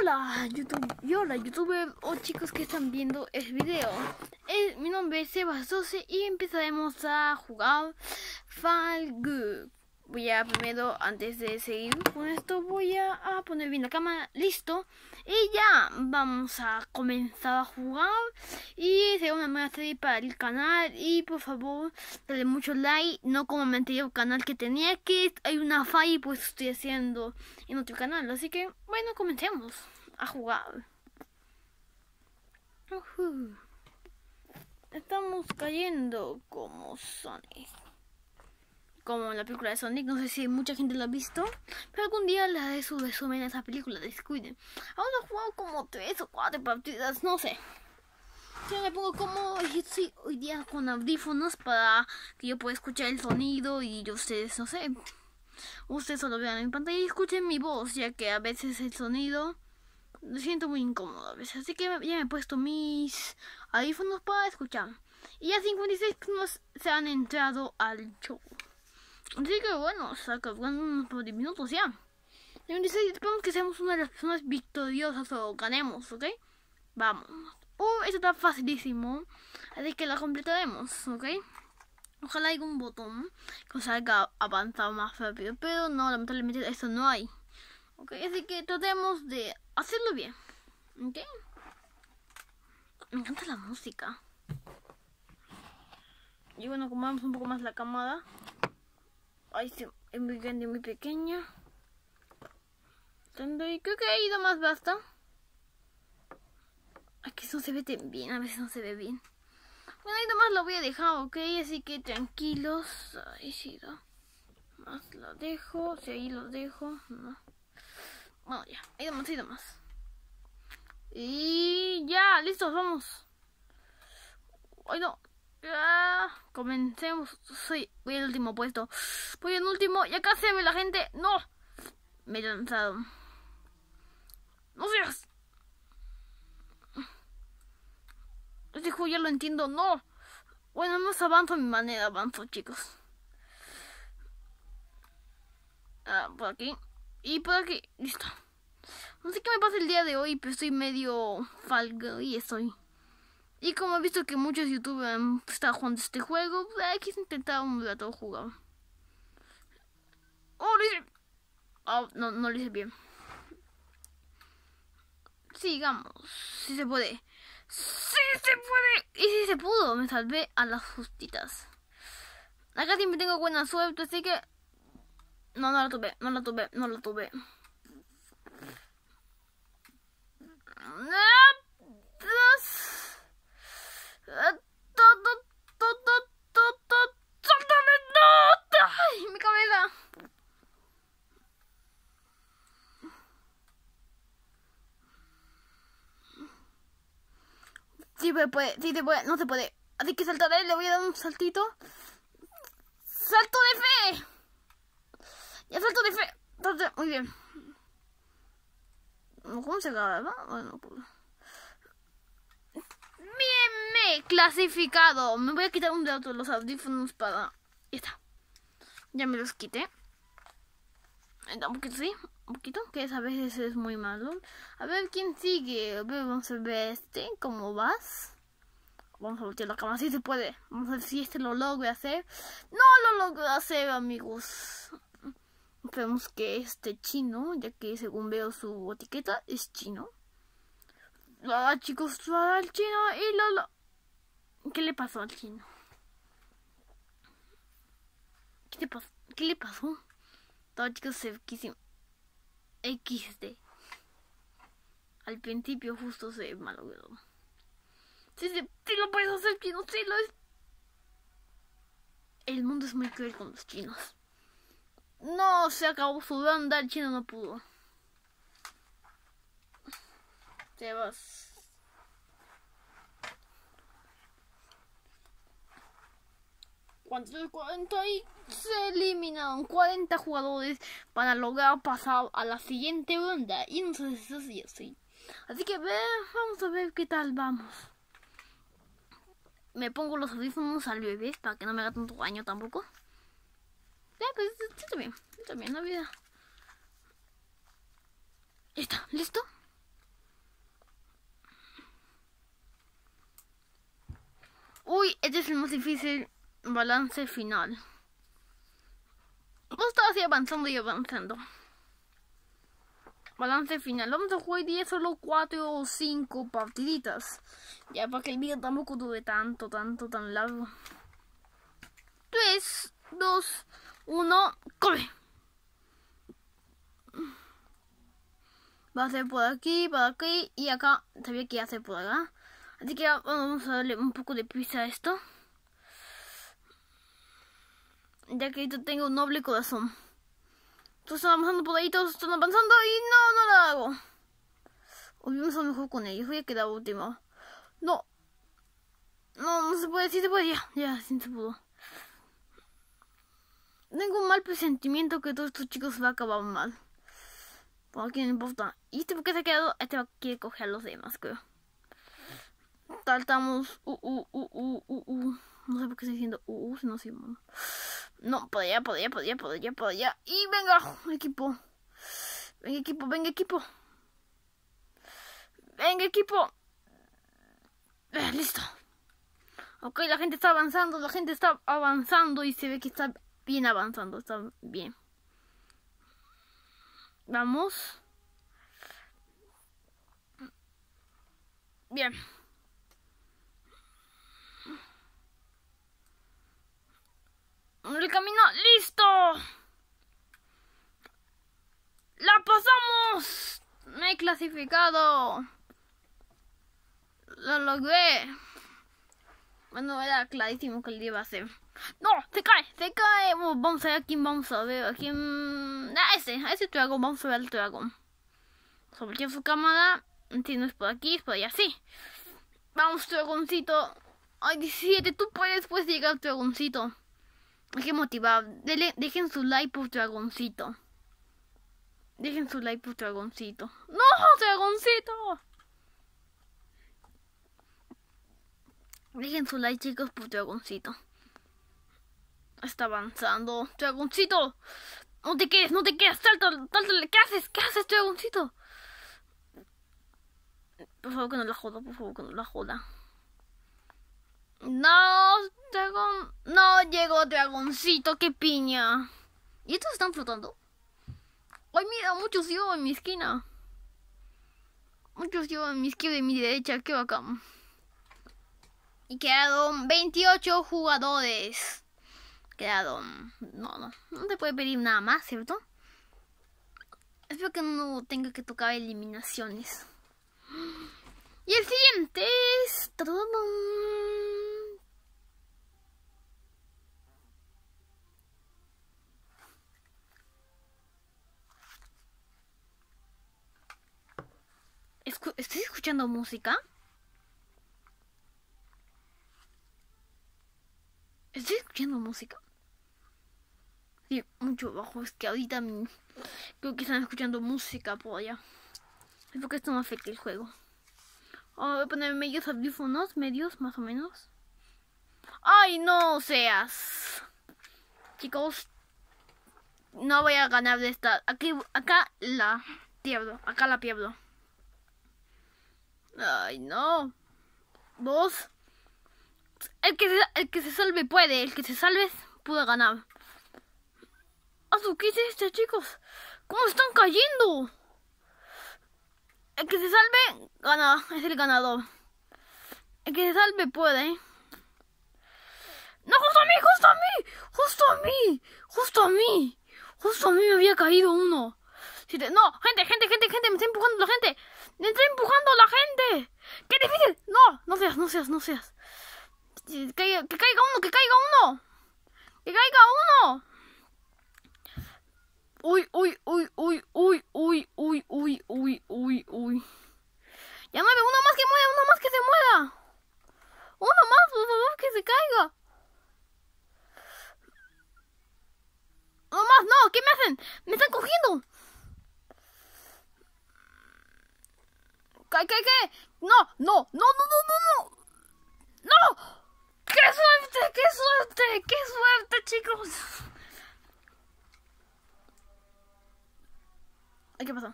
Hola YouTube hola YouTube o oh, chicos que están viendo el video eh, Mi nombre es Sebas12 y empezaremos a jugar Fall Good Voy a primero, antes de seguir con esto, voy a, poner bien la cama. listo y ya vamos a comenzar a jugar. Y será una nueva serie para el canal. Y por favor, dale mucho like. No como el canal que tenía que hay una falla y pues estoy haciendo en otro canal. Así que bueno, comencemos a jugar. Estamos cayendo como Sonic como en la película de Sonic. No sé si mucha gente la ha visto, pero algún día la de su resumen a esa película, descuiden. Ahora he jugado como tres o cuatro partidas, no sé. Yo me pongo como estoy hoy día con audífonos para que yo pueda escuchar el sonido y ustedes, no sé, ustedes solo vean en pantalla y escuchen mi voz, ya que a veces el sonido Me siento muy incómodo a veces. Así que ya me he puesto mis audífonos para escuchar. Y ya 56 personas se han entrado al show. Así que bueno, saca sea, unos minutos ya. Y que seamos una de las personas victoriosas o ganemos, ¿ok? Vamos. Oh, uh, esto está facilísimo. Así que la completaremos, ¿ok? Ojalá haya un botón que salga haga avanzar más rápido. Pero no, lamentablemente eso no hay. ¿Ok? Así que tratemos de hacerlo bien. ¿Ok? Me encanta la música. Y bueno, acomodamos un poco más la camada Ay, sí, es muy grande, muy pequeño Y creo que ha ido más basta. Aquí no se ve bien, a veces no se ve bien. Bueno, ahí nomás lo voy a dejar, ¿ok? Así que tranquilos. Ahí sí, Más lo dejo, si ahí lo dejo, no. Bueno, ya, ahí nomás, ido más. Y ya, listos, vamos. Ay, no. Ah, comencemos. Soy, voy al último puesto. Voy en último. Y acá se ve la gente. No. Me he lanzado. No seas. Este ya lo entiendo. No. Bueno, se avanzo a mi manera. Avanzo, chicos. Ah, por aquí. Y por aquí. Listo. No sé qué me pasa el día de hoy, pero estoy medio falgo y estoy. Y como he visto que muchos youtubers están jugando este juego, pues, aquí se intentaba un rato jugar. ¡Oh, Oh, no, no lo hice bien. Sigamos, si se puede. si se puede! Y si se pudo, me salvé a las justitas. Acá siempre tengo buena suerte, así que... No, no la tuve, no la tuve, no la tuve. ¡No! SALTAME ¡No! mi cabeza! Sí, puede, puede, no se puede. Así que saltaré, le voy a dar un saltito. ¡Salto de fe! Ya salto de fe. Muy bien. ¿Cómo se acaba? Bueno, pues clasificado. Me voy a quitar un dedo de los audífonos para... Ya está. Ya me los quité. Un poquito, sí. Un poquito, que a veces es muy malo. A ver quién sigue. A ver, vamos a ver este. ¿Cómo vas? Vamos a voltear la cama si se puede. Vamos a ver si este lo logro hacer. No lo logro hacer, amigos. Esperemos que este chino, ya que según veo su etiqueta, es chino. Ah, chicos, lo ah, el chino y lo, lo ¿Qué le pasó al chino? ¿Qué, te pasó? ¿Qué le pasó? Todo se quiso XD. Al principio justo se malogró. Sí sí, sí. lo puedes hacer, chino, sí lo es. El mundo es muy cruel con los chinos. No, se acabó su banda, el chino no pudo. Te vas. Cuando 40 y se eliminaron 40 jugadores para lograr pasar a la siguiente ronda. Y no sé si es así. Así que ve, vamos a ver qué tal vamos. Me pongo los audífonos al bebé para que no me haga tanto daño tampoco. Ya, pues Está bien... Está bien la vida. está, ¿listo? Uy, este es el más difícil balance final. Vamos a así avanzando y avanzando. Balance final. Vamos a jugar 10, solo 4 o 5 partiditas. Ya porque el video tampoco dure tanto, tanto, tan largo. 3, 2, 1, come. Va a ser por aquí, por aquí y acá. Sabía que iba a ser por acá. Así que vamos a darle un poco de prisa a esto ya que ahorita tengo un noble corazón. Todos están avanzando por ahí, todos están avanzando y no, no lo hago. Volvimos a mejor con ellos, voy a quedar último. No. No, no se puede, sí se puede, ya, ya, sí se pudo. Tengo un mal presentimiento que todos estos chicos va a acabar mal. Por aquí no importa. ¿Y este por qué se ha quedado? Este va a querer coger a los demás, creo. Saltamos. Uh, uh, uh, uh, uh, No sé por qué estoy diciendo uh, uh, si no no, podía, podía, podía, por podía Y venga, equipo. Venga, equipo, venga, equipo. Venga, equipo. Eh, listo. Ok, la gente está avanzando, la gente está avanzando y se ve que está bien avanzando, está bien. Vamos. Bien. El camino listo. ¡La pasamos! Me he clasificado. Lo logré. Bueno, era clarísimo que el día iba a ser. ¡No! ¡Se cae! ¡Se cae! Oh, vamos a ver a quién vamos a ver. A quién. A ese, a ese dragón. Vamos a ver al dragón. Sobre su cámara. Si no es por aquí, es por allá. ¡Sí! Vamos, dragoncito. Ay, 17, tú puedes, puedes llegar, dragoncito. Dejen motivado. dejen su like por dragoncito. Dejen su like por dragoncito. ¡No, dragoncito! Dejen su like, chicos, por dragoncito. Está avanzando. ¡Dragoncito! No te quedes, no te quedes. salta, salta, ¿Qué haces? ¿Qué haces, dragoncito? Por favor que no la joda, por favor que no la joda. No, dragón. No llegó dragoncito, qué piña. ¿Y estos están flotando? Ay, mira, muchos llevan en mi esquina. Muchos llevan en mi esquina y mi derecha, qué bacán. Y quedaron 28 jugadores. Quedaron. No, no. No te puede pedir nada más, ¿cierto? Espero que no tenga que tocar eliminaciones. Y el siguiente es... ¿Estoy escuchando música? Estoy escuchando música. Sí, mucho bajo. Es que ahorita creo que están escuchando música por allá. Es porque esto no afecta el juego. Ah, voy a poner medios audífonos, medios más o menos. ¡Ay, no seas! Chicos, no voy a ganar de esta. Aquí, acá la pierdo. Acá la pierdo. Ay, no. Dos. El que, se, el que se salve puede, el que se salve pudo ganar. Ah, ¿qué es este, chicos? ¿Cómo están cayendo? El que se salve gana, es el ganador. El que se salve puede. No, justo a mí, justo a mí, justo a mí, justo a mí, justo a mí me había caído uno. No, gente, gente, gente, gente, me está empujando la gente. Me está empujando a la gente! ¡Qué difícil! ¡No! No seas, no seas, no seas. Que, caiga, uno, que caiga uno. Que caiga uno. Uy, uy, uy, uy, uy, uy, uy, uy, uy, uy, uy. Ya mueve, uno más que mueva, uno más que se mueva. Uno más, por favor, que se caiga. No más, no, ¿qué me hacen? ¿Qué, qué, qué? No, no, no, no, no, no, no. ¡Qué suerte, qué suerte, qué suerte, chicos! Ay, ¿qué pasó?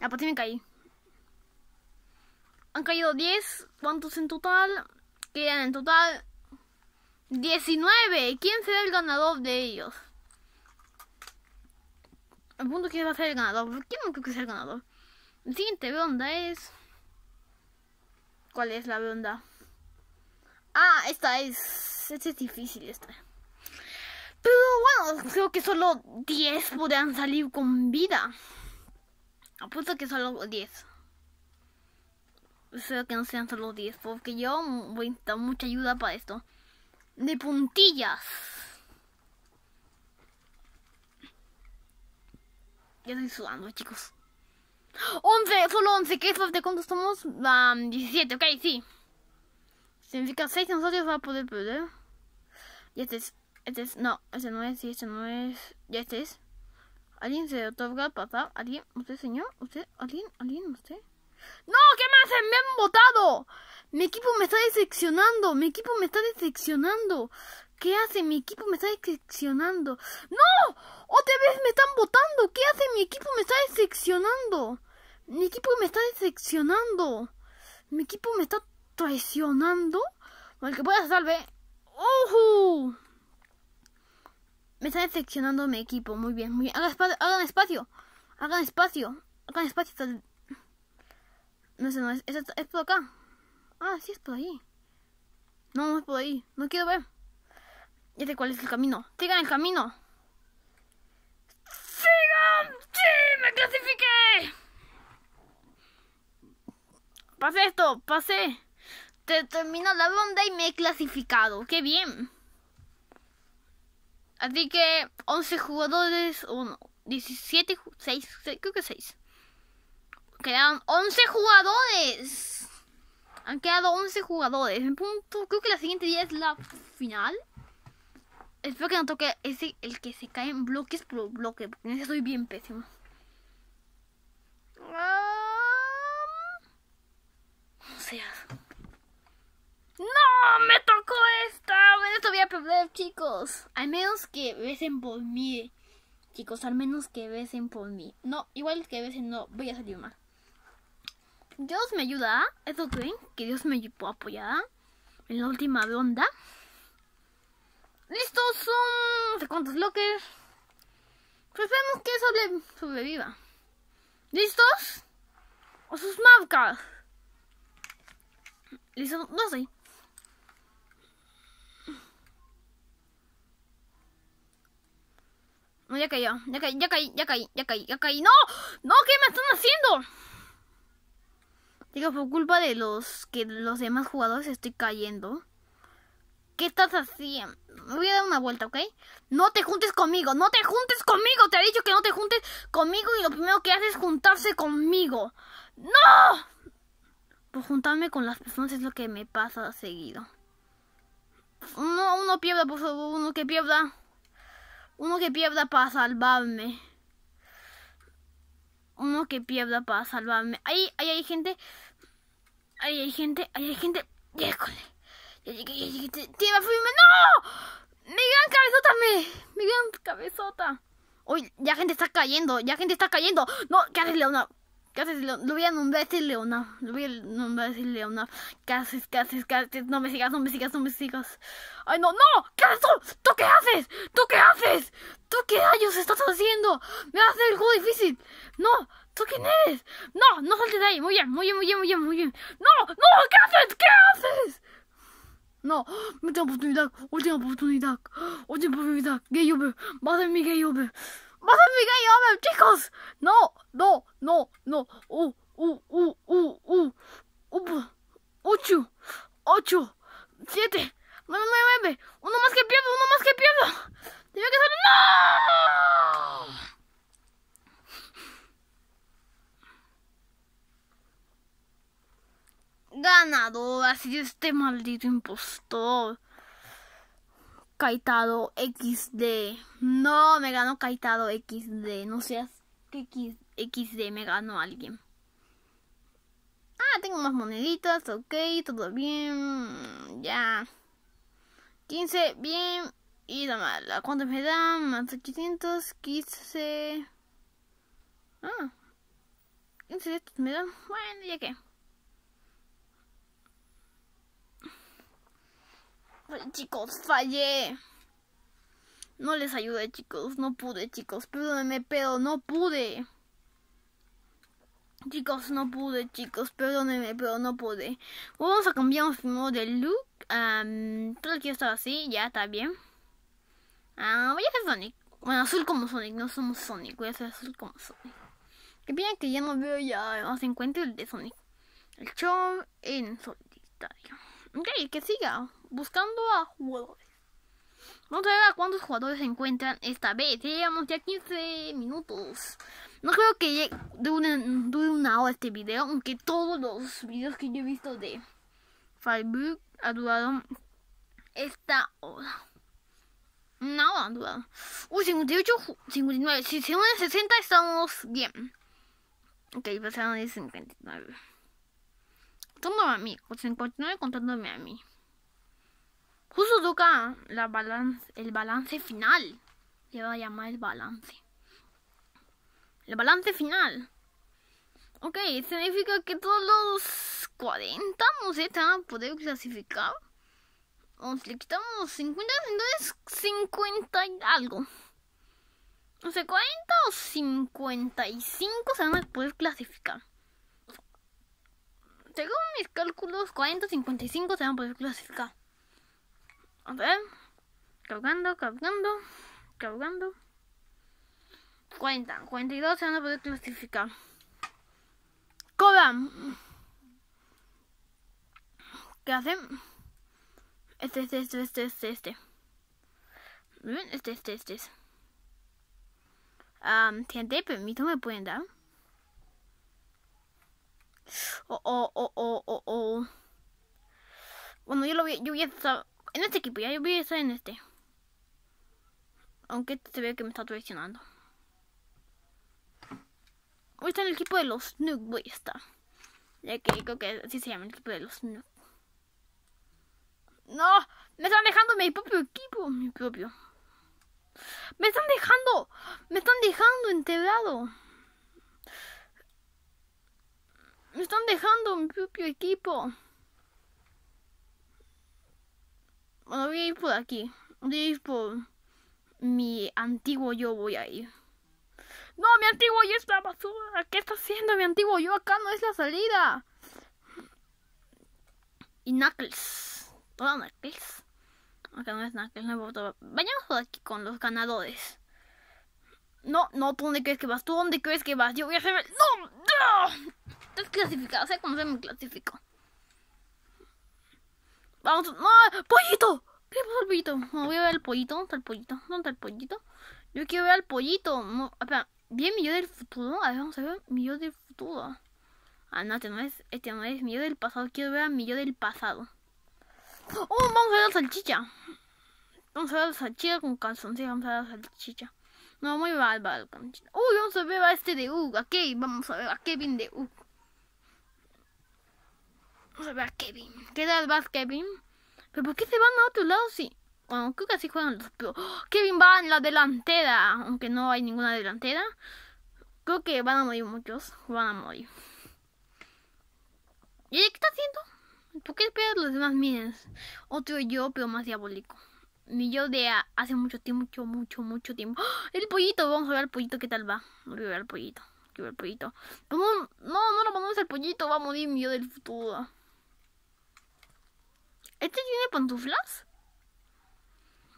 Ah, pues tienen Han caído 10. ¿Cuántos en total? Quedan en total 19. ¿Quién será el ganador de ellos? El punto que va a ser el ganador. ¿Quién no creo que sea el ganador? siguiente onda es. ¿Cuál es la onda? Ah, esta es. Esta es difícil esta. Pero bueno, creo que solo 10 podrán salir con vida. Apuesto que solo 10. Espero que no sean solo 10, porque yo voy a necesitar mucha ayuda para esto. De puntillas. Ya estoy sudando, chicos. 11, solo 11, ¿qué es de cuántos estamos Um, 17, ok, sí. Significa 6 nosotros va a poder perder. Y este es, este es, no, este no es, y este no es, y este es. ¿Alguien se otorga pasar? ¿Alguien? ¿Usted, señor? ¿Usted? ¿Alguien? ¿Alguien? ¿Usted? ¡No! ¿Qué más? ¡Me han votado! Mi equipo me está decepcionando. Mi equipo me está decepcionando. ¿Qué hace? Mi equipo me está decepcionando. ¡No! ¡Otra vez me están votando! ¿Qué hace? Mi equipo me está decepcionando. Mi equipo me está decepcionando. Mi equipo me está traicionando. ¡El que pueda salve. ¡Ojo! Me está decepcionando mi equipo. Muy bien, muy bien. Hagan espacio. Hagan espacio. Hagan espacio. No sé, no es, es, por acá. Ah, sí, es por ahí. No, no es por ahí. No quiero ver. Ya sé cuál es el camino. Sigan el camino. ¡Sigan! ¡Sí! ¡Me clasifiqué! pasé esto, pasé. Te termino la ronda y me he clasificado. ¡Qué bien! Así que 11 jugadores, uno, 17, 6, creo que 6. Quedaron 11 jugadores. Han quedado 11 jugadores. En punto, creo que la siguiente día es la final. Espero que no toque ese, el que se cae en bloques por bloque, porque en ese soy bien pésimo. Ah. ¡No! ¡Me tocó esta! Me esto voy a perder, chicos. Al menos que besen por mí. Chicos, al menos que besen por mí. No, igual que besen no. Voy a salir mal. Dios me ayuda. ¿Eso creen? Que Dios me apoyará en la última ronda. Listos son... No sé cuántos bloques. Pues esperemos que le sobreviva. ¿Listos? O sus marcas. Listo, no sé. No, ya caí, ya caí, ya caí, ya caí, ya caí, ¡No! ¡No! ¿Qué me están haciendo? Digo, por culpa de los que los demás jugadores estoy cayendo. ¿Qué estás haciendo? voy a dar una vuelta, ¿ok? No te juntes conmigo, no te juntes conmigo. Te he dicho que no te juntes conmigo y lo primero que haces es juntarse conmigo. ¡No! juntarme con las personas es lo que me pasa seguido. Uno, uno pierda, por favor, uno que pierda. Uno que pierda para salvarme. Uno que pierda para salvarme. Ahí, ahí hay gente. Ahí hay gente, ahí hay gente. déjole Ya llegué, ya llegué. firme! ¡No! ¡Mi gran cabezota me! ¡Mi gran cabezota! Uy, ya gente está cayendo, ya gente está cayendo. No, ¿qué haces, una Casi lo, voy a nombrar a este Leona. Lo voy a nombrar a este Leona. Casi, casi, casi. No me sigas, no me sigas, no me sigas. Ay, no, no. ¿Qué haces tú? ¿Tú qué haces? ¿Tú qué haces? ¿Tú qué rayos estás haciendo? Me hace el juego difícil. No, ¿tú quién eres? No, no saltes de ahí. Muy bien, muy bien, muy bien, muy bien, muy bien. No, no, ¿qué haces? ¿Qué haces? No, tengo oportunidad, última oportunidad, última oportunidad, gay over, va a ser mi ¡Más mi y chicos! ¡No! ¡No! ¡No! ¡No! ¡Uh! ¡Uh! ¡Uh! ¡Uh! ¡Uh! ¡Uh! ¡Ocho! ¡Ocho! ¡Siete! ¡Nueve! ¡Nueve! ¡Uno más que pierdo! ¡Uno más que pierdo! ¡Tenía que salir! ¡No! ganador, así este maldito impostor. Caitado XD. No, me gano Caitado XD. No seas que XD me ganó alguien. Ah, tengo más moneditas. Ok, todo bien. Ya. 15, bien. Y la mala. ¿Cuánto me dan? Más 800. 15. Ah. 15 de estos me dan. Bueno, ya que. Chicos, fallé. No les ayudé, chicos. No pude, chicos. Perdónenme, pero no pude. Chicos, no pude, chicos. Perdónenme, pero no pude. Vamos a cambiar primero de look. Um, el que estaba así. Ya, está bien. Ah, voy a hacer Sonic. Bueno, azul como Sonic. No somos Sonic. Voy a hacer azul como Sonic. Que bien que ya no veo ya más encuentro el de Sonic. El show en solitario. Ok, que siga buscando a jugadores. Vamos a ver a cuántos jugadores se encuentran esta vez. Llevamos ya 15 minutos. No creo que dure, una hora este video, aunque todos los videos que yo he visto de Facebook ha durado esta hora. Una hora han durado. Uy, 58, 59. Si se unen 60 estamos bien. Ok, pasaron de 59. Contándome a mí, 59 contándome a mí. Justo toca la el balance final. Le voy a llamar el balance. El balance final. Ok, significa que todos los 40 se este van a poder clasificar. O si le quitamos 50, entonces 50 y algo. No sé, 40 o 55 se van a poder clasificar. Según mis cálculos, 40 o 55 se van a poder clasificar. A ver. Cargando, cargando, cargando. 40, 42 se van a poder clasificar. Cobran. ¿Qué hacen? Este, este, este, este, este, este. este, este, este. Um, gente, ¿me pueden dar? Oh, oh, oh, oh, oh, oh. Bueno, yo lo voy, yo voy a estar... En este equipo, ya yo voy a estar en este. Aunque este se ve que me está traicionando. Hoy está en el equipo de los Snook, voy a estar. Ya que creo que así se llama el equipo de los Snook. ¡No! ¡Me están dejando mi propio equipo! Mi propio. ¡Me están dejando! ¡Me están dejando enterrado! ¡Me están dejando mi propio equipo! Bueno, voy a ir por aquí. Voy a ir por mi antiguo yo voy a ir. No, mi antiguo yo está basura. ¿Qué está haciendo mi antiguo yo? Acá no es la salida. Y Knuckles. toda Knuckles. Acá no es Knuckles, no importa. Vayamos por aquí con los ganadores. No, no, ¿tú dónde crees que vas? ¿Tú dónde crees que vas? Yo voy a hacer... ¡No! ¡No! Estás clasificado, sé cómo se me clasifico. Vamos, ¡no! ¡Pollito! ¿Qué pasó el pollito? No, voy a ver el pollito. ¿Dónde está el pollito? ¿Dónde está el pollito? Yo quiero ver al pollito. No, espera, bien mi yo del futuro. A ver, vamos a ver mi yo del futuro. Ah, no, este no es, este no es mi del pasado. Quiero ver a mi yo del pasado. ¡Oh! Vamos a ver la salchicha. Vamos a ver la salchicha con Sí, Vamos a ver la salchicha. No, muy bárbaro. Uy, vamos a ver a este de U Aquí, vamos a ver a Kevin de U Vamos a ver a Kevin. ¿Qué tal vas, Kevin? ¿Pero por qué se van a otro lado si...? Bueno, creo que así juegan los... ¡Oh! Kevin va en la delantera, aunque no hay ninguna delantera. Creo que van a morir muchos. Van a morir. ¿Y qué está haciendo? ¿Por qué esperas los demás Miren. Otro yo, pero más diabólico. Mi yo de hace mucho tiempo, mucho, mucho, mucho tiempo. ¡Oh! El pollito, vamos a ver al pollito, ¿qué tal va? Voy a ver al pollito. a ver al pollito. No, no, no lo ponemos al pollito, va a morir mi yo del futuro. ¿Este tiene pantuflas?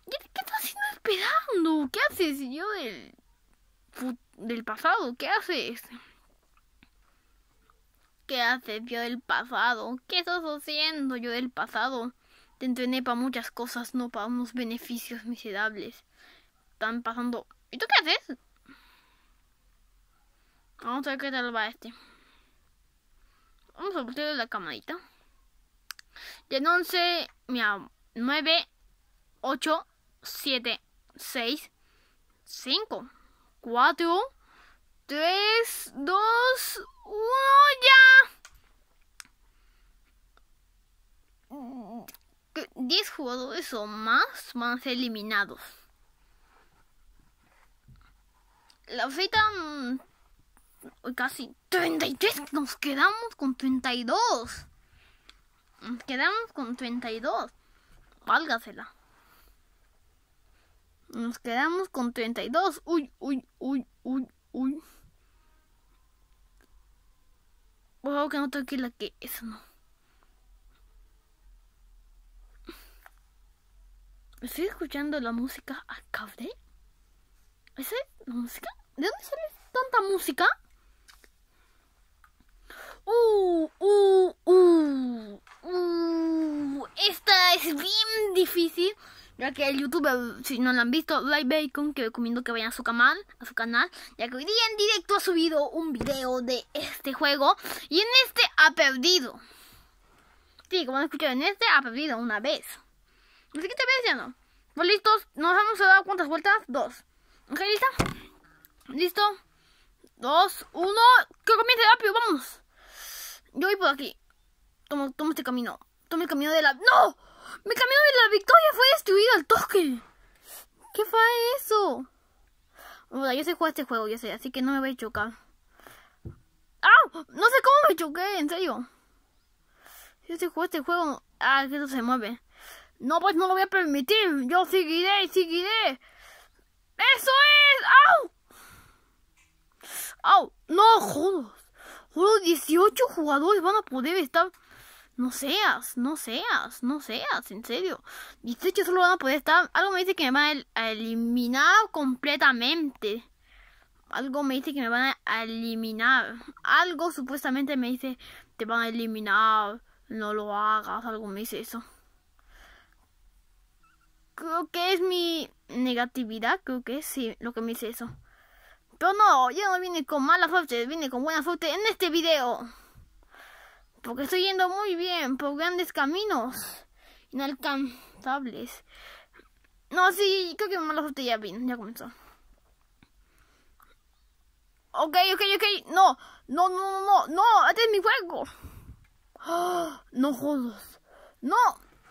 ¿Qué, estás haciendo esperando? ¿Qué haces? Yo del, del pasado, ¿qué haces? ¿Qué haces yo del pasado? ¿Qué estás haciendo yo del pasado? Te entrené para muchas cosas, no para unos beneficios miserables. Están pasando... ¿Y tú qué haces? Vamos a ver qué tal va este. Vamos a de la camarita. Denuncie, mira, 9, 8, 7, 6, 5, 4, 3, 2, 1, ya. 10 mm, jugadores o más van a ser eliminados. La feita mm, casi 33, nos quedamos con 32. Nos quedamos con 32. Válgasela. Nos quedamos con 32. Uy, uy, uy, uy, uy. Wow, que no toque la que... Eso no. ¿Estoy escuchando la música al cable? ¿Esa es la música? ¿De dónde sale tanta música? difícil, ya que el youtuber, si no lo han visto, Live Bacon, que recomiendo que vayan a su canal, a su canal, ya que hoy día en directo ha subido un video de este juego y en este ha perdido. Sí, como han escuchado, en este ha perdido una vez. Así que te ya no, Pues listos, nos hemos dado cuántas vueltas? Dos. ¿Ok, lista? ¿Listo? Dos, uno, que comience rápido, vamos. Yo voy por aquí. Tomo, tomo este camino. Tomo el camino de la. ¡No! ¡Mi camino de la victoria fue destruido al toque! ¿Qué fue eso? Bueno, yo sé jugar este juego, ya sé, así que no me voy a chocar. ¡Ah! No sé cómo me choqué, en serio. Yo sé jugar este juego. Ah, que no se mueve. No, pues no lo voy a permitir. Yo seguiré y seguiré. ¡Eso es! ¡Au! ¡Au! ¡No, jodos! Solo 18 jugadores van a poder estar no seas, no seas, no seas, en serio. que solo van a poder estar. Algo me dice que me van a eliminar completamente. Algo me dice que me van a eliminar. Algo supuestamente me dice te van a eliminar. No lo hagas. Algo me dice eso. Creo que es mi negatividad. Creo que sí, lo que me dice eso. Pero no, yo no vine con mala suerte. Vine con buena suerte en este video porque estoy yendo muy bien por grandes caminos inalcanzables. No, sí, creo que mala suerte ya vino, ya comenzó. Ok, ok, ok, no, no, no, no, no, este es mi juego. ¡Ah! no jodas, no,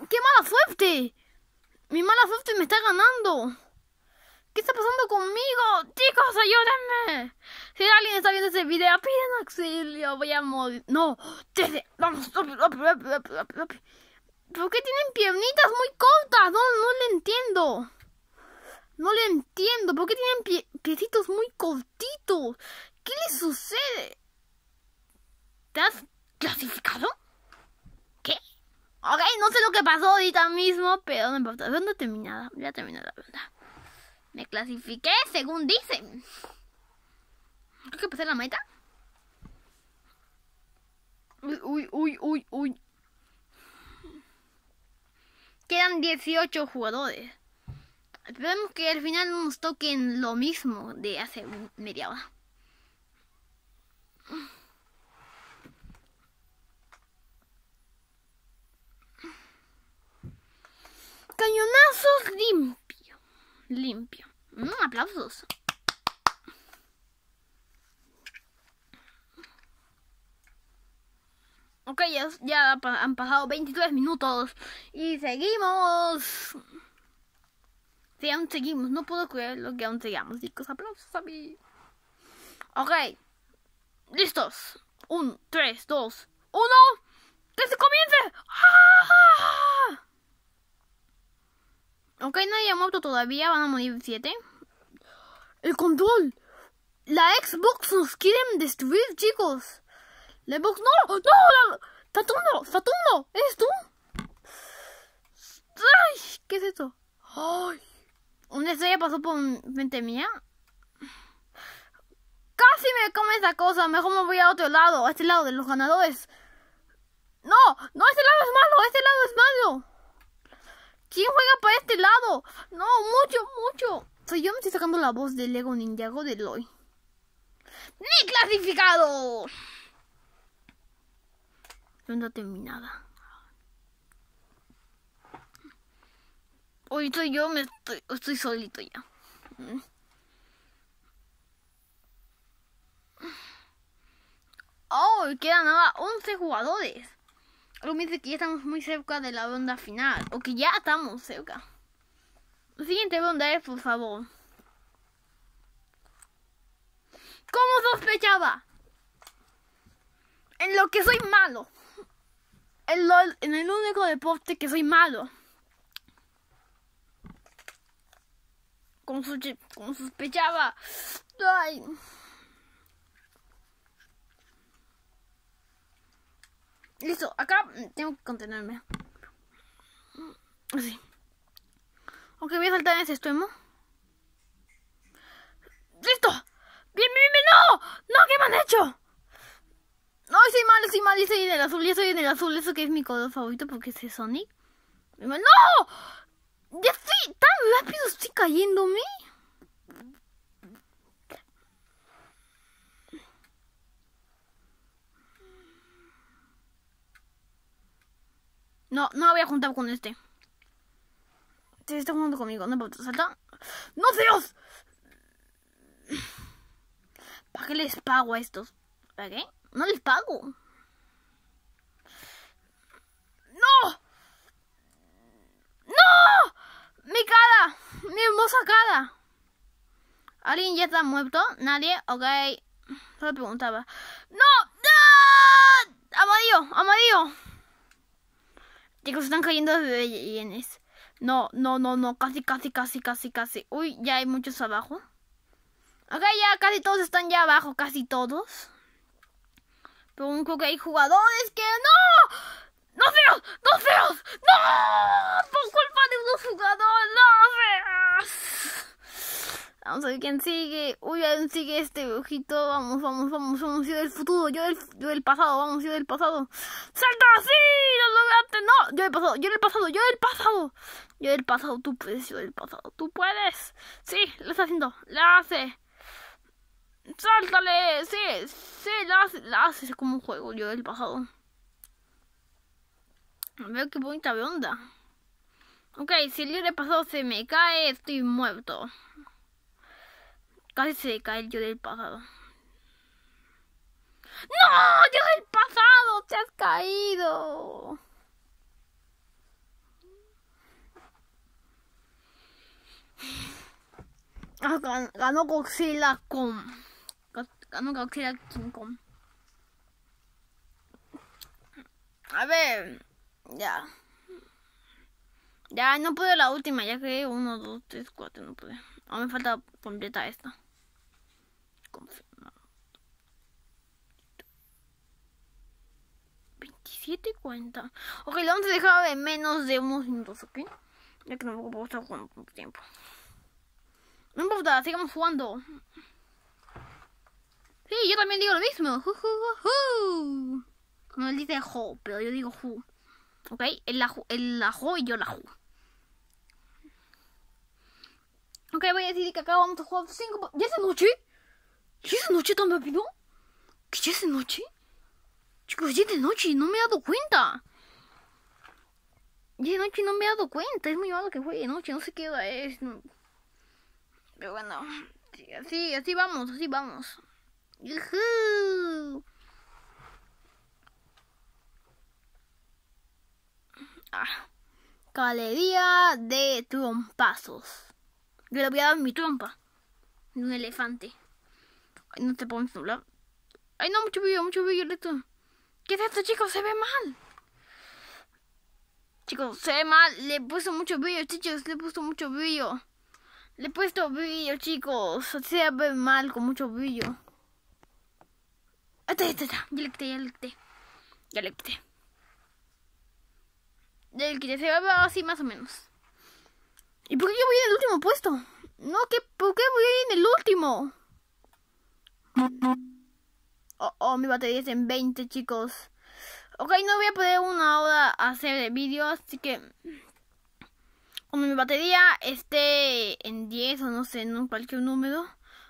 qué mala suerte. Mi mala suerte me está ganando. ¿Qué está pasando conmigo? Chicos, ayúdenme. Si alguien está viendo ese video, piden auxilio. Voy a morir. No, Vamos, ¿Por qué tienen piernitas muy cortas? No, no le entiendo. No le entiendo. ¿Por qué tienen piecitos muy cortitos? ¿Qué les sucede? ¿Te has clasificado? ¿Qué? Ok, no sé lo que pasó ahorita mismo, pero no importa. La terminada. Ya terminé la ronda. Me clasifiqué según dicen. Creo que pasé la meta. Uy, uy, uy, uy, uy. Quedan 18 jugadores. Esperemos que al final nos toquen lo mismo de hace media hora. Cañonazos Dim limpio. Mm, aplausos. Ok, ya, ya, han pasado 23 minutos y seguimos. Sí, aún seguimos. No puedo creer lo que aún seguimos, chicos. Aplausos a mí. Ok. Listos. Un, 3, 2, 1 ¡Que se comience! ¡Ah! Ok, nadie ha muerto todavía, van a morir siete. El control. La Xbox nos quieren destruir, chicos. La Xbox no, no, Saturno, ¿eres tú? ¿Qué es esto? ¡Ay! Una estrella pasó por frente mía. Casi me come esa cosa. Mejor me voy a otro lado, a este lado de los ganadores. No, no, este lado es malo, este lado es malo. ¿Quién juega para este lado? No, mucho, mucho. Soy yo, me estoy sacando la voz de Lego Ninjago de hoy. ¡Ni clasificado! Ronda terminada. soy yo me estoy, estoy solito ya. Mm. Oh, quedan nada 11 jugadores. Lo dice que ya estamos muy cerca de la ronda final. O que ya estamos cerca. siguiente ronda es, eh, por favor. ¿Cómo sospechaba? En lo que soy malo. En, en el único deporte que soy malo. como sospechaba. Ay. Listo, acá mm, tengo que contenerme. Así. Ok, voy a saltar en ese extremo. ¡Listo! ¡Bien, bien, bien! ¡No! ¡No! ¿Qué me han hecho? No, estoy mal, estoy mal, y estoy en el azul, y estoy en el azul, eso que es mi color favorito porque es Sonic. ¡No! ¡Ya estoy tan rápido, estoy cayéndome! No, no me voy a juntar con este. Se está jugando conmigo. No, salta. ¡No, Dios! ¿Para qué les pago a estos? ¿Para qué? No les pago. ¡No! ¡No! ¡Mi cara! ¡Mi hermosa cara! ¿Alguien ya está muerto? ¿Nadie? Ok. Solo preguntaba. ¡No! ¡No! ¡Amarillo! ¡Amarillo! Chicos, están cayendo de yenes. No, no, no, no. Casi, casi, casi, casi, casi. Uy, ya hay muchos abajo. Ok, ya casi todos están ya abajo. Casi todos. Pero un creo que hay jugadores que... ¡No! ¡No feos! ¡No feos! ¡No! ¡Por culpa de unos jugadores! ¡No feos! Vamos a ver quién sigue. Uy, ¿quién sigue este ojito. Vamos, vamos, vamos, vamos. Yo del futuro, yo del, yo del pasado, vamos, yo del pasado. ¡Salta! ¡Sí! ¡Lo lograste! ¡No! Yo del pasado, yo del pasado, yo del pasado. Yo del pasado, tú puedes, yo del pasado, tú puedes. Sí, lo está haciendo, la hace. ¡Sáltale! Sí, sí, la hace, la hace. Es como un juego, yo del pasado. veo qué bonita onda. Ok, si el del pasado se me cae, estoy muerto casi se decae el yo del pasado. ¡No! ¡Yo del pasado! ¡Te has caído! Ah, ganó Godzilla con. Ganó Godzilla King Kong. A ver. Ya. Ya, no pude la última, ya que 1, 2, 3, 4, no pude. Aún me falta completar esta. cuenta. Ok, lo vamos a dejar en menos de unos minutos, ¿ok? Ya que no puedo estar jugando tanto tiempo. No importa, sigamos jugando. Sí, yo también digo lo mismo. Ju, no él dice jo, pero yo digo ju. ¿Ok? Él la, él la jo y yo la ju. Ok, voy a decir que acá vamos jugar 5... ¿Ya es noche? ¿Ya es noche tan rápido? ¿Qué ya es noche? Chicos, ya de noche no me he dado cuenta. Ya de noche no me he dado cuenta. Es muy malo que juegue de noche, no sé qué hora es. Pero bueno, así, así vamos, así vamos. ¡Yujú! Ah, Galería de trompazos. Yo le voy a dar mi trompa. un elefante. Ay, no te pones a hablar. Ay, no, mucho brillo, mucho brillo, esto. ¿Qué es esto, chicos? Se ve mal. Chicos, se ve mal. Le he puesto mucho brillo, chicos. Le he puesto mucho brillo. Le he puesto brillo, chicos. Se ve mal con mucho brillo. Ya le quité, ya le quité. Ya le quité. Ya le quité. Se ve así más o menos. ¿Y por qué yo voy en el último puesto? No, que ¿por qué voy en el último? Oh, mi batería es en 20, chicos. Ok, no voy a poder una hora hacer vídeo así que... Cuando mi batería esté en 10 o no sé, en cualquier número,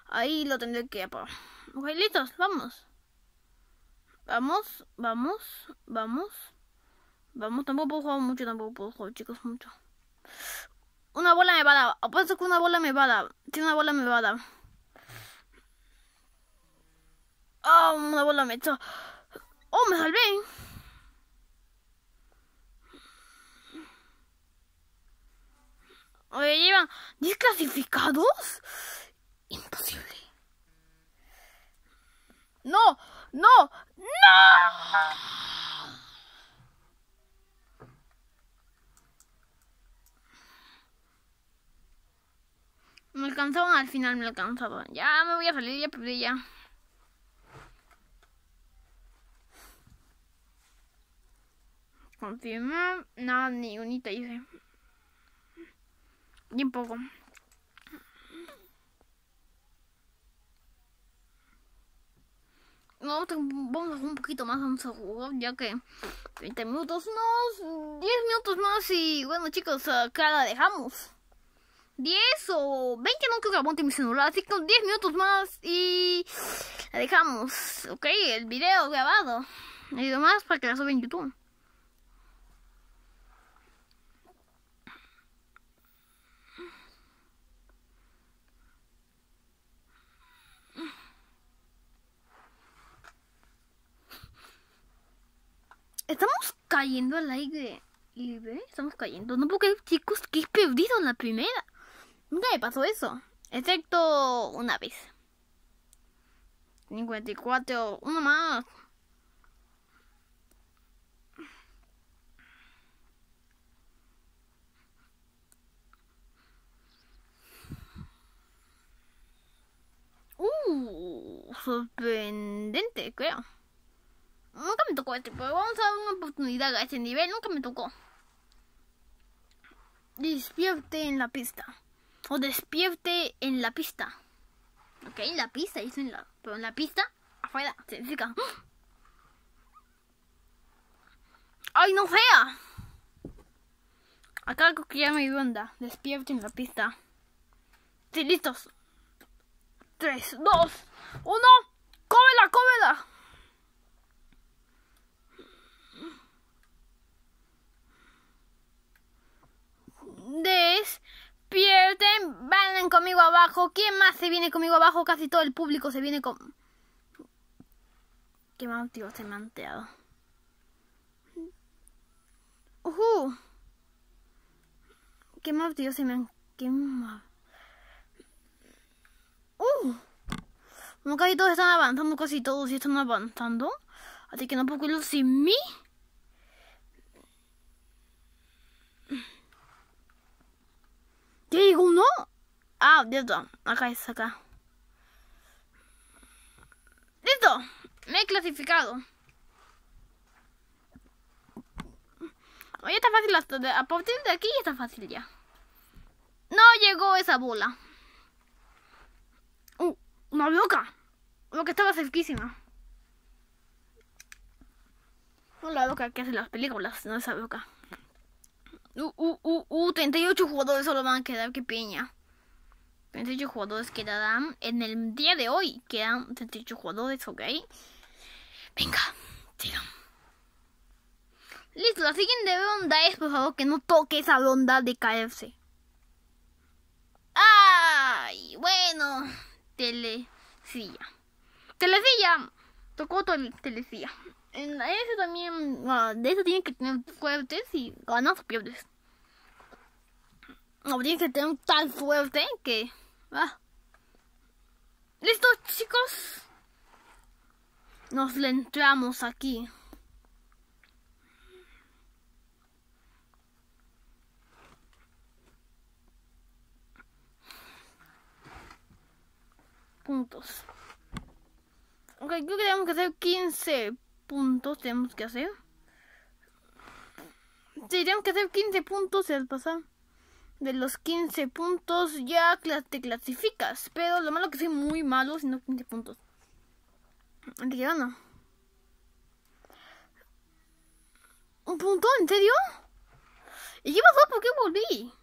ahí lo tendré que apagar. Ok, listos, vamos. Vamos, vamos, vamos. Vamos, tampoco puedo jugar mucho, tampoco puedo jugar, chicos, mucho. Una bola me va a dar. Apuesto que una bola me va a dar. Tiene una bola me va a dar. Oh, una bola la Oh, me salvé. Oye, llevan 10 clasificados. Imposible. No, no, no. Me alcanzaban al final, me alcanzaban. Ya me voy a salir, ya perdí ya. Confirmar. nada, ni unita hice. Bien poco. No, vamos a jugar un poquito más, vamos a jugar ya que 30 minutos más, 10 minutos más y bueno chicos, acá la dejamos. 10 o 20 no creo que mi celular, así que 10 minutos más y la dejamos, ok, el video grabado y demás para que la suba en YouTube. Estamos cayendo al aire libre. Estamos cayendo. No, porque chicos, que he perdido en la primera. Nunca me pasó eso. Excepto una vez. 54, uno más. Uh, sorprendente, creo. Nunca me tocó este, pero vamos a dar una oportunidad a este nivel. Nunca me tocó. Despierte en la pista. O despierte en la pista. Ok, en la pista, hizo en la. Pero en la pista, afuera, significa. ¡ah! ¡Ay, no fea! Acá que ya me onda Despierte en la pista. Sí, listos. 3, 2, 1. ¡Cómela, cómela! despierten, van conmigo abajo. ¿Quién más se viene conmigo abajo? Casi todo el público se viene con... Qué más, tío, se este me han teado. Uh Qué mal, tío, se me han... Qué Uh. Como casi todos están avanzando, casi todos están avanzando. Así que no puedo sin mí. ¿Qué? digo uno? Ah, listo. Acá es acá. ¡Listo! Me he clasificado. Oye, está fácil hasta de, a partir de aquí ya está fácil ya. No llegó esa bola. Uh, una boca, Lo que estaba cerquísima. No la loca que hace las películas, no esa loca. Uh, uh, 38 jugadores solo van a quedar, que piña. 38 jugadores quedarán en el día de hoy. Quedan 38 jugadores, ok. Venga, sigan. Listo, la siguiente ronda es, por favor, que no toque esa ronda de caerse ¡Ay! Bueno, Telecilla. Telecilla. Tocó Telecilla en ese también, bueno, ah, de eso tiene que tener fuertes y ganas o pierdes. no tiene que tener tal fuerte que... Ah. Listo chicos, nos le entramos aquí. puntos. Ok, creo que tenemos que hacer 15 puntos tenemos que hacer. tendrían que hacer 15 puntos al pasar. De los 15 puntos ya te clasificas. Pero lo malo que soy muy malo, sino 15 puntos. no. ¿Un punto? ¿En serio? ¿Y qué pasó? ¿Por qué volví?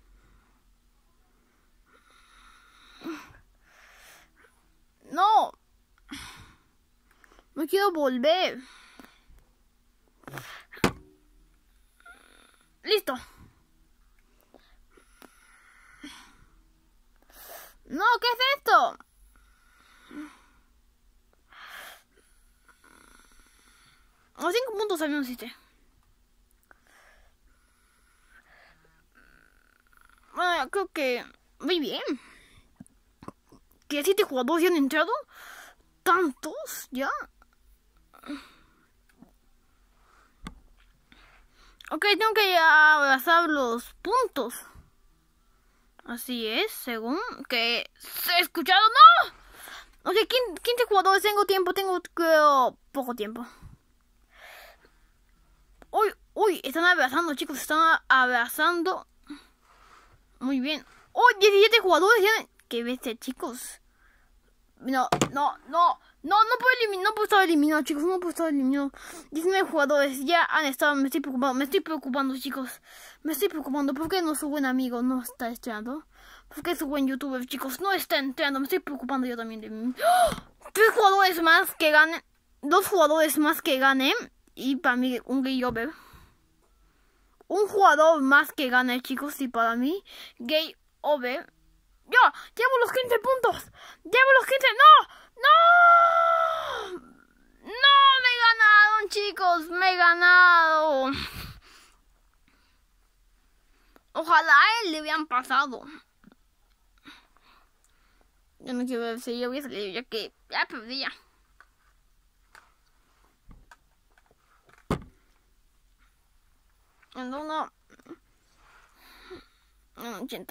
No. No quiero volver. Listo. No, ¿qué es esto? A cinco puntos salió un sitio. Bueno, creo que muy bien. Que siete jugadores ya han entrado. Tantos ya. Ok, tengo que abrazar los puntos. Así es, según que se ha escuchado. ¡No! Ok, 15 jugadores, tengo tiempo, tengo creo poco tiempo. Uy, uy, están abrazando, chicos, están abrazando. Muy bien. ¡Uy, 17 jugadores! ¡Qué bestia, chicos! No, no, no. No, no puedo eliminar, no puedo estar eliminado, chicos, no puedo estar eliminado. 19 jugadores ya han estado, me estoy preocupando, me estoy preocupando, chicos. Me estoy preocupando, ¿por qué no su buen amigo no está entrando ¿Por qué su buen youtuber, chicos, no está entrando? Me estoy preocupando yo también de mí. ¡Oh! Tres jugadores más que ganen, dos jugadores más que ganen y para mí un gay over. Un jugador más que gane, chicos, y para mí gay over. Yo, llevo los 15 puntos. Llevo los 15, no. ¡No! ¡No! ¡Me ganaron, chicos! ¡Me ganado Ojalá a eh, él le hubieran pasado. Yo no quiero si yo voy a salir ya que ya perdí ya. En En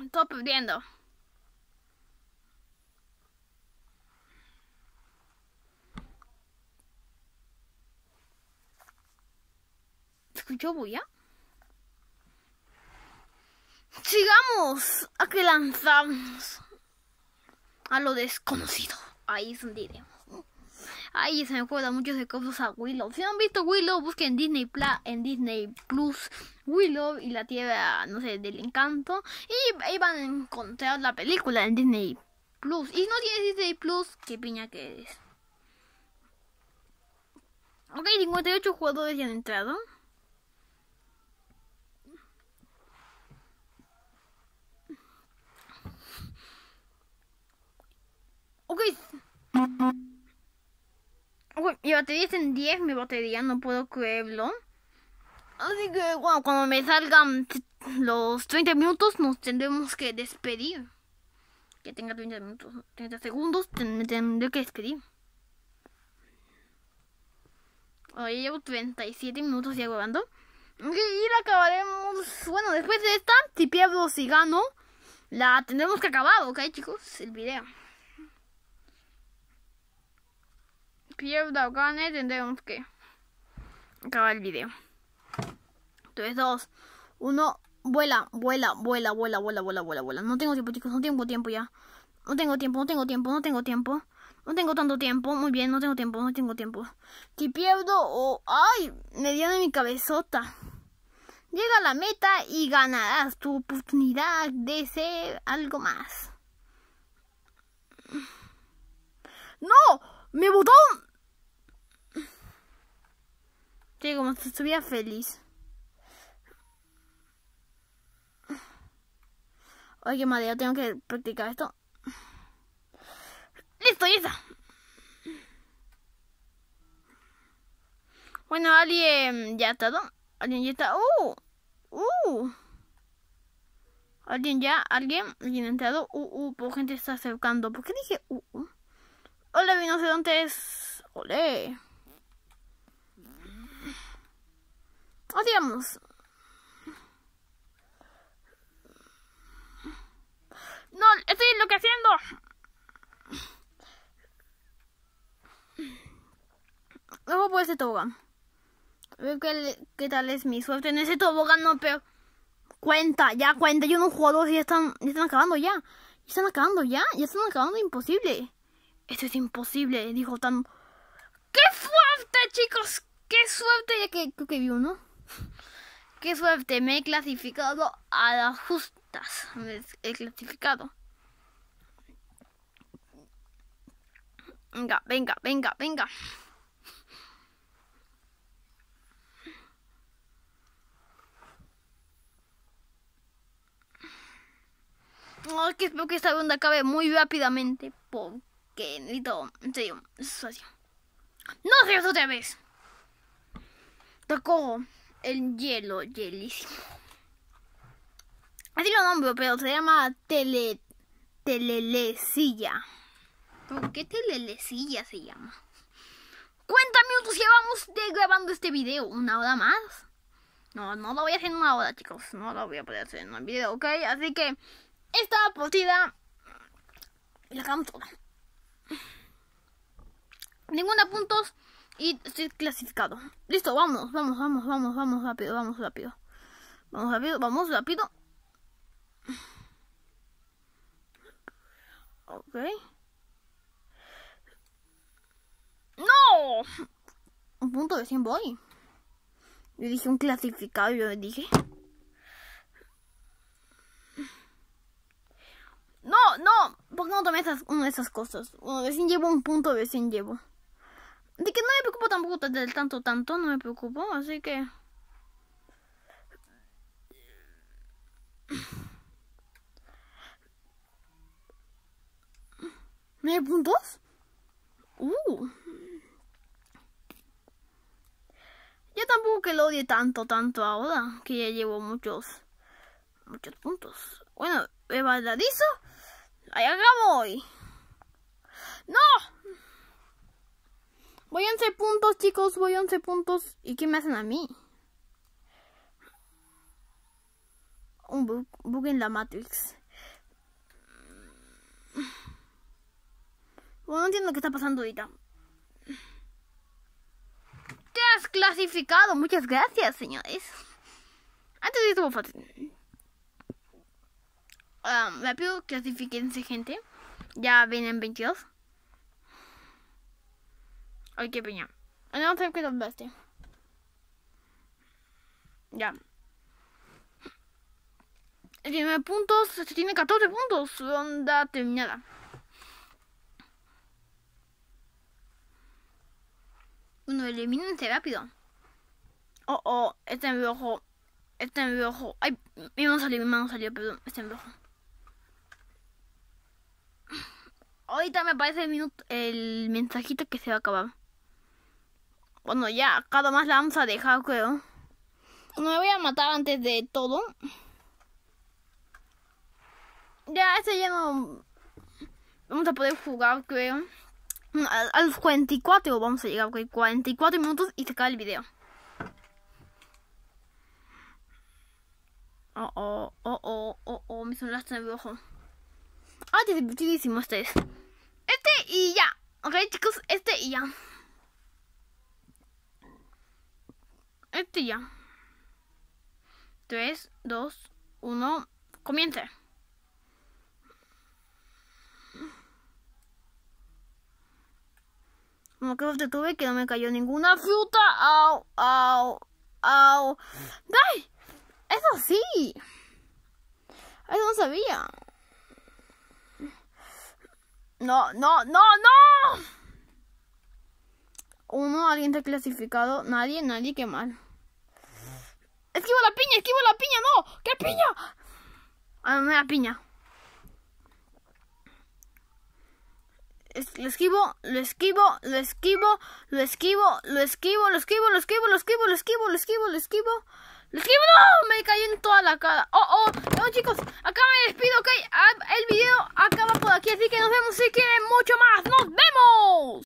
Estoy perdiendo. escuchó bulla? Sigamos a que lanzamos a lo desconocido. Ahí es donde Ahí se me acuerdan muchos de cosas a Willow. Si han visto Willow, busquen Disney Plus, en Disney Plus Willow y la tierra, no sé, del encanto. Y ahí van a encontrar la película en Disney Plus. Y no tienes Disney Plus, qué piña que eres. Ok, 58 jugadores ya han entrado. Ok. mi batería es en 10, mi batería, no puedo creerlo. Así que, bueno cuando me salgan los 30 minutos nos tendremos que despedir. Que tenga 30 minutos, 30 segundos, me tendré que despedir. Ahí llevo 37 minutos ya grabando. Y, y la acabaremos. Bueno, después de esta, si pierdo, si gano, la tendremos que acabar, ¿ok, chicos? El video. pierda o gane, tendremos que acabar el video. 3, 2, 1. Vuela, vuela, vuela, vuela, vuela, vuela, vuela, vuela. No tengo tiempo, chicos. No tengo tiempo ya. No tengo tiempo, no tengo tiempo, no tengo tiempo. No tengo tanto tiempo. Muy bien, no tengo tiempo, no tengo tiempo. Si pierdo o... ¡Ay! Me dieron mi cabezota. Llega la meta y ganarás tu oportunidad de ser algo más. ¡No! ¡Me botón! como si estuviera feliz. Ay, qué Yo tengo que practicar esto. ¡Listo, ya está! Bueno, alguien ya está, Alguien ya está. ¡Uh! ¡Uh! Alguien ya, alguien, alguien ha entrado. ¡Uh, uh! Por gente está acercando. ¿Por qué dije uh, uh? Hola, vino de dónde es. ¡Olé! hacíamos No, estoy enloqueciendo. Luego por este tobogán. A ver qué, qué, tal es mi suerte en ese tobogán, no, pero... Cuenta, ya cuenta. Yo no jugador ya están, están acabando ya. Ya están acabando ya. Ya están acabando imposible. Esto es imposible, dijo tan... ¡Qué suerte, chicos! ¡Qué suerte! Ya que creo que vi uno. Qué suerte, me he clasificado a las justas. he clasificado. Venga, venga, venga, venga. espero que esta ronda acabe muy rápidamente porque necesito, en serio, fácil. ¡No seas otra vez! Tocó el hielo, hielísimo. Así lo nombro, pero se llama tele, telelecilla. ¿Por qué telelecilla se llama? Cuéntame, minutos pues, llevamos de grabando este video, una hora más. No, no lo voy a hacer en una hora, chicos. No lo voy a poder hacer en un video, ¿ok? Así que esta partida la hagamos toda. Ninguna puntos. Y estoy clasificado. Listo, vamos, vamos, vamos, vamos, vamos rápido, vamos rápido. Vamos rápido, vamos rápido. Ok. ¡No! Un punto de 100 voy. Yo dije un clasificado, yo le dije. No, no, ¿por qué no tomé una de esas cosas? Bueno, recién llevo un punto, de recién llevo. De que no me preocupo tampoco del tanto, tanto, no me preocupo, así que... ¿Nueve puntos? Uh. Yo tampoco que lo odie tanto, tanto ahora, que ya llevo muchos, muchos puntos. Bueno, el Ahí allá hoy ¡No! Voy 11 puntos, chicos. Voy 11 puntos. ¿Y qué me hacen a mí? Un bug, en la Matrix. Bueno, no entiendo qué está pasando ahorita. Te has clasificado. Muchas gracias, señores. Antes de esto, fácil. rápido, ah, clasifiquense gente. Ya vienen 22. Hay que peinar tengo vamos dar bestia Ya. Tiene puntos, tiene 14 puntos. Onda terminada. Bueno, elimínense rápido. Oh, oh, está en rojo. Está en rojo. Ay, mi mano salió, mi mano salió, perdón. Está en rojo. Ahorita me aparece el, minuto, el mensajito que se va a acabar. Bueno, ya, cada más la vamos a dejar, creo. No me voy a matar antes de todo. Ya, este ya no... Vamos a poder jugar, creo. A los 44 vamos a llegar, creo. 44 minutos y se acaba el video. Oh, oh, oh, oh, oh, oh, me rastro en rojo. Ah, divertidísimo este Este y ya. Ok, chicos, este y ya. este ya. 3, 2, 1, comienza. Como que tuve que no me cayó ninguna fruta. Au, au, au. ¡Ay! Eso sí. Eso no sabía. No, no, no, no. Uno, alguien ha clasificado. Nadie, nadie, qué mal. ¡Esquivo la piña! ¡Esquivo la piña! ¡No! ¡Qué piña! Ah, no la piña. lo esquivo, lo esquivo, lo esquivo, lo esquivo, lo esquivo, lo esquivo, lo esquivo, lo esquivo, lo esquivo, lo esquivo, lo esquivo. ¡Lo esquivo! ¡No! Me cayó en toda la cara. ¡Oh, oh! No, chicos, acá me despido, ¿ok? El video acaba por aquí, así que nos vemos si quieren mucho más. ¡Nos vemos!